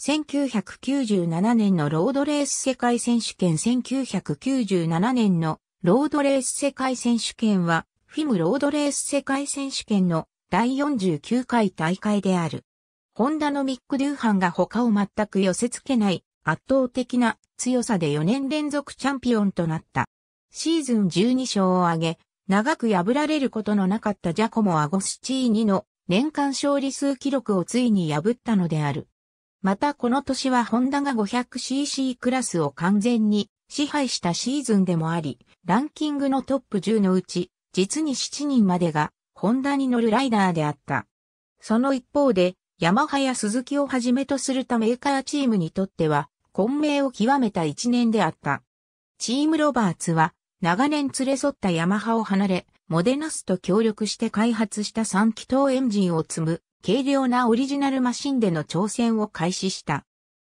1997年のロードレース世界選手権1997年のロードレース世界選手権は、フィムロードレース世界選手権の第49回大会である。ホンダのミック・デューハンが他を全く寄せ付けない圧倒的な強さで4年連続チャンピオンとなった。シーズン12勝を挙げ、長く破られることのなかったジャコモ・アゴスチーニの年間勝利数記録をついに破ったのである。またこの年はホンダが 500cc クラスを完全に支配したシーズンでもあり、ランキングのトップ10のうち、実に7人までが、ホンダに乗るライダーであった。その一方で、ヤマハや鈴木をはじめとするたメーカーチームにとっては、混迷を極めた一年であった。チームロバーツは、長年連れ添ったヤマハを離れ、モデナスと協力して開発した3気筒エンジンを積む、軽量なオリジナルマシンでの挑戦を開始した。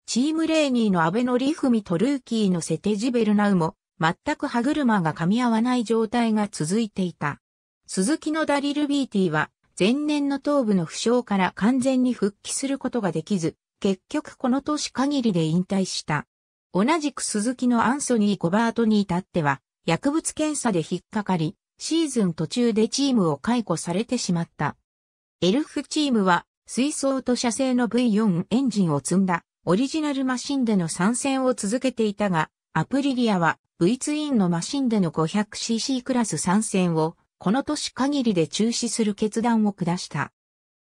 チームレーニーの安倍のリフミとルーキーのセテジベルナウも、全く歯車が噛み合わない状態が続いていた。鈴木のダリルビーティは、前年の頭部の負傷から完全に復帰することができず、結局この年限りで引退した。同じく鈴木のアンソニー・コバートに至っては、薬物検査で引っかかり、シーズン途中でチームを解雇されてしまった。エルフチームは水槽と車製の V4 エンジンを積んだオリジナルマシンでの参戦を続けていたが、アプリリアは V ツインのマシンでの 500cc クラス参戦をこの年限りで中止する決断を下した。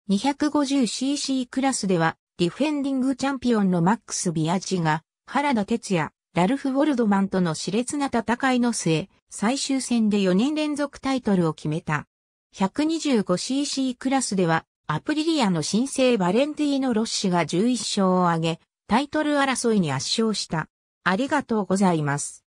250cc クラスではディフェンディングチャンピオンのマックス・ビアチが原田哲也、ラルフ・ウォルドマンとの熾烈な戦いの末、最終戦で4年連続タイトルを決めた。125cc クラスでは、アプリリアの新生バレンティーノ・ロッシが11勝を挙げ、タイトル争いに圧勝した。ありがとうございます。